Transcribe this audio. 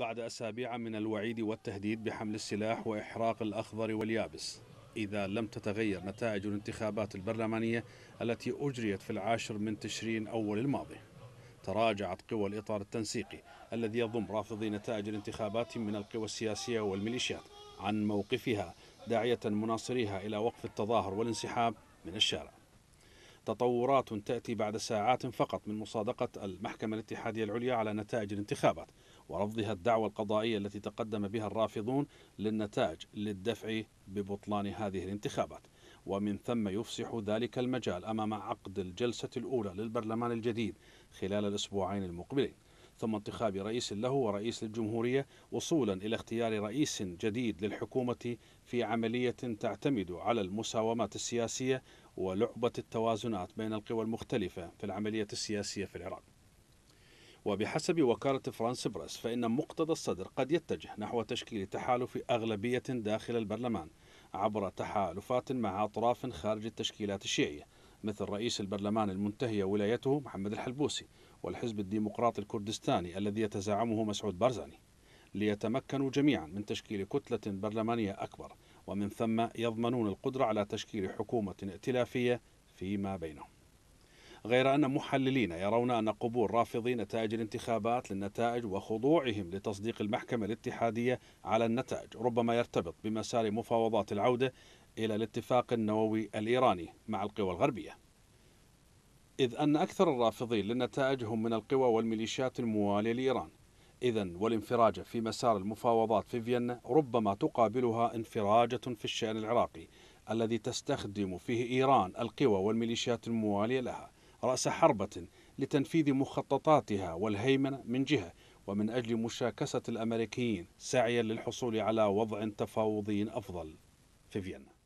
بعد أسابيع من الوعيد والتهديد بحمل السلاح وإحراق الأخضر واليابس إذا لم تتغير نتائج الانتخابات البرلمانية التي أجريت في العاشر من تشرين أول الماضي تراجعت قوى الإطار التنسيقي الذي يضم رافضي نتائج الانتخابات من القوى السياسية والميليشيات عن موقفها داعية مناصريها إلى وقف التظاهر والانسحاب من الشارع تطورات تأتي بعد ساعات فقط من مصادقة المحكمة الاتحادية العليا على نتائج الانتخابات ورفضها الدعوة القضائية التي تقدم بها الرافضون للنتائج للدفع ببطلان هذه الانتخابات ومن ثم يفسح ذلك المجال أمام عقد الجلسة الأولى للبرلمان الجديد خلال الأسبوعين المقبلين ثم انتخاب رئيس له ورئيس للجمهورية وصولا إلى اختيار رئيس جديد للحكومة في عملية تعتمد على المساومات السياسية ولعبة التوازنات بين القوى المختلفة في العملية السياسية في العراق وبحسب وكالة فرانس برس فإن مقتضى الصدر قد يتجه نحو تشكيل تحالف أغلبية داخل البرلمان عبر تحالفات مع أطراف خارج التشكيلات الشيعية مثل رئيس البرلمان المنتهية ولايته محمد الحلبوسي والحزب الديمقراطي الكردستاني الذي يتزعمه مسعود بارزاني ليتمكنوا جميعا من تشكيل كتلة برلمانية أكبر ومن ثم يضمنون القدرة على تشكيل حكومة ائتلافية فيما بينهم غير أن محللين يرون أن قبول رافضي نتائج الانتخابات للنتائج وخضوعهم لتصديق المحكمة الاتحادية على النتائج ربما يرتبط بمسار مفاوضات العودة إلى الاتفاق النووي الإيراني مع القوى الغربية إذ أن أكثر الرافضين للنتائج هم من القوى والميليشيات الموالية لإيران إذا والانفراجة في مسار المفاوضات في فيينا ربما تقابلها انفراجة في الشأن العراقي الذي تستخدم فيه إيران القوى والميليشيات الموالية لها رأس حربة لتنفيذ مخططاتها والهيمنة من جهة ومن أجل مشاكسة الأمريكيين سعيا للحصول على وضع تفاوضي أفضل في فيينا